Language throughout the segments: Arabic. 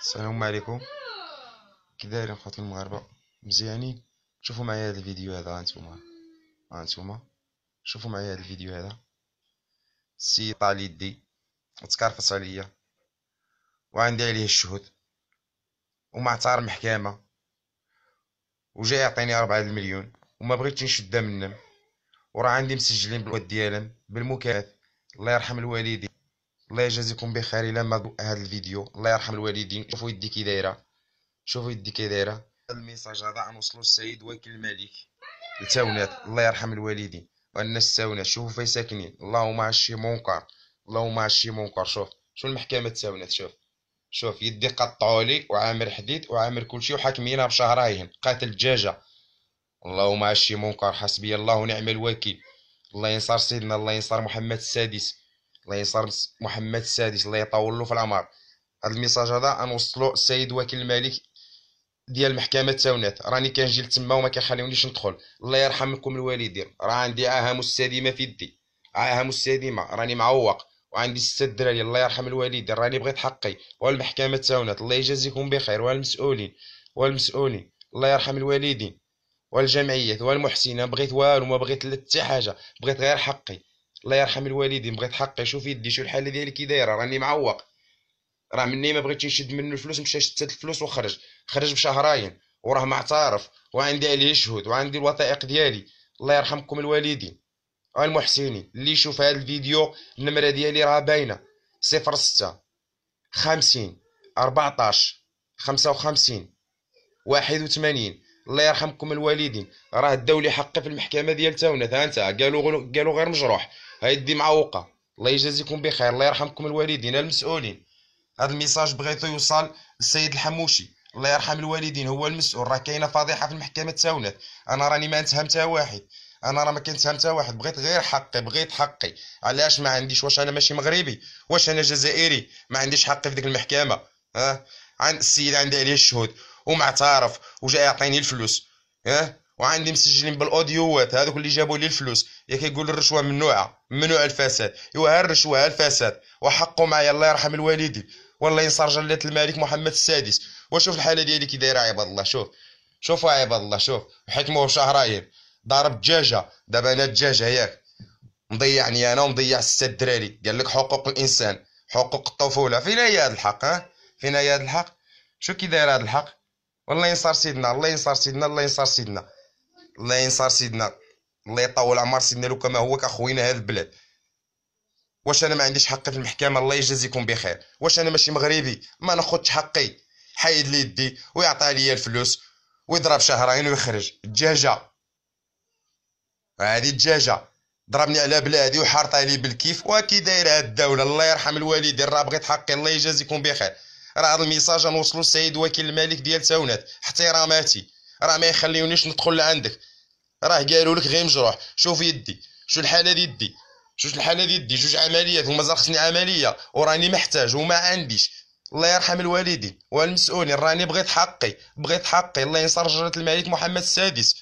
السلام عليكم كي دايرين خوتي المغاربه مزيانين شوفوا معايا هذا الفيديو هذا هانتوما انتوما شوفوا معايا هذا الفيديو هذا السيد طال يدي وتكرفص عليا وعندي عليه الشهود ومعتار محكمه وجا يعطيني أربعة المليون وما بغيتش نشدها منهم وراه عندي مسجلين بالواد ديالهم بالمكافات الله يرحم الوالدين الله يجازيكم بخير الى ما هذا الفيديو الله يرحم الوالدين شوفوا يدي كي إيه دايره شوفوا يدي كي إيه دايره الميساج هذا غنوصلو السيد وكيل الملك التاونات الله يرحم الوالدين والناس التاونات شوفوا فين ساكنين اللهم عشي منكر اللهم عشي منكر شوف شوف المحكمه التاونات شوف شوف يدي قطعوا لي وعامر حديد وعامر كلشي وحاكمينا بشهرين قاتل دجاجه اللهم عشي منكر حسبي الله ونعم الوكيل الله ينصر سيدنا الله ينصر محمد السادس الله محمد السادس الله يطول له في العمر هذا الميساج هذا غنوصلو السيد وكيل الملك ديال المحكمة تاونات راني كنجي لتما وما كيخليونيش ندخل الله يرحمكم الوالدين راه عندي عاهة مستديمة في يدي اهام مستديمة راني معوق وعندي ستة دراري الله يرحم الوالدين راني بغيت حقي والمحكمه تاونات الله يجازيكم بخير والمسؤولين والمسؤولين الله يرحم الوالدين والجمعيات والمحسنه بغيت والو ما بغيت لا حاجه بغيت غير حقي الله يرحم الوالدين بغيت حقي شوف يدي شو الحاله ديالي كي دايره راني معوق راه مني ما بغيتش نشد منه الفلوس مشى شدت الفلوس وخرج خرج بشهرين وراه معترف وعندي عليه شهود وعندي الوثائق ديالي الله يرحمكم الوالدين المحسنين اللي يشوف هذا الفيديو النمره ديالي راه باينه 06 50 14 55 81 الله يرحمكم الوالدين راه داو لي حقي في المحكمه ديال تاونا ها انت قالوا قالوا غير مجروح هيدي معوقه الله يجازيكم بخير الله يرحمكم الوالدين المسؤولين هذا الميساج بغيتو يوصل للسيد الحموشي الله يرحم الوالدين هو المسؤول راه كاينه فضيحه في المحكمه تاونات انا راني ما نتهم حتى واحد انا راه ما كنتهم حتى واحد بغيت غير حقي بغيت حقي علاش ما عنديش واش انا ماشي مغربي واش انا جزائري ما عنديش حقي في ديك المحكمه ها عن عند السيد عندي عليه الشهود ومعترف وجاي يعطيني الفلوس ها وعندي مسجلين بالاوديوات هذوك اللي جابوا لي الفلوس ياك يقول الرشوه ممنوعه ممنوع الفساد ايوا الرشوه الفساد وحقه معايا الله يرحم الوالدين والله ينصر جلاله الملك محمد السادس وشوف الحاله ديالي كي دايره عباد الله شوف شوفوا عباد الله شوف حكموه شهرين ضارب دجاجه دابا انا دجاجه ياك مضيعني انا ومضيع سته الدراري قال لك حقوق الانسان حقوق الطفوله فينا هي هذا الحق ها فينا هي هذا الحق شو كي داير هذا الحق والله ينصر سيدنا الله ينصر سيدنا الله ينصر سيدنا الله ينصر سيدنا الله يطول عمر سيدنا لو كما هو كخوينا هذا البلاد واش انا ما عنديش حق في المحكمه الله يجازيكم بخير واش انا ماشي مغربي ما ناخذش حقي حايد لي يدي ويعطي لي الفلوس ويضرب شهرين ويخرج الدجاجه هذه الدجاجه ضربني على بلادي وحارط علي بالكيف وكي داير هاد الدوله الله يرحم الوالدين راه بغيت حقي الله يجازيكم بخير راه هذا الميساج نوصلو السيد وكيل الملك ديال تاونات احتراماتي راه ما يخليونيش ندخل لعندك راه قالوا لك غير مجروح شوف يدي شو الحاله ديال يدي شو الحاله ديال يدي جوج عمليات ومازال خصني عمليه وراني محتاج وما عنديش الله يرحم الوالدين والمسؤولين راني بغيت حقي بغيت حقي الله ينصر جرة الملك محمد السادس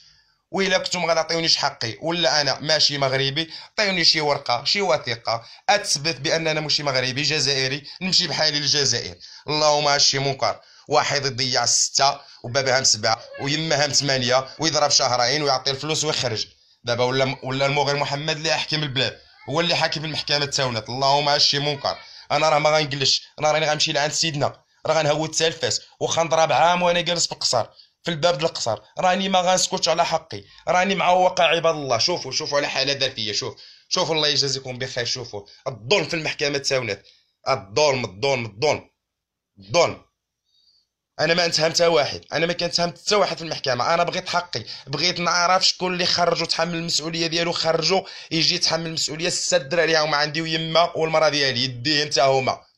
وإلا كنتم غنعطيونيش حقي ولا أنا ماشي مغربي عطيوني شي ورقة شي وثيقة أتثبت بأن أنا ماشي مغربي جزائري نمشي بحالي للجزائر اللهم هادشي منكر واحد يضيع ستة وبابها سبعة ويمها ثمانية ويضرب شهرين ويعطي الفلوس ويخرج دابا ولا ولا المغير محمد اللي حاكم البلاد هو اللي حاكم المحكمة التاونات اللهم هادشي منكر أنا راه ما غنجلش أنا راني غنمشي لعند سيدنا راه غنهوت التلفاز واخا نضرب عام وانا جالس في القصر في الباب القصر راني ما غنسكتش على حقي راني مع واقع عباد الله شوفوا شوفوا على حاله ذاتيه شوف شوفوا الله يجازيكم بخير شوفوا الظلم في المحكمه تاونات الظلم الظلم الظلم الظلم انا ما نتهم حتى واحد انا ما كنتهم حتى واحد في المحكمه انا بغيت حقي بغيت نعرف شكون اللي خرجو تحمل المسؤوليه ديالو خرجو يجي يتحمل المسؤوليه السد الدراري هما عندي ويما والمراه ديالي يديه انت هما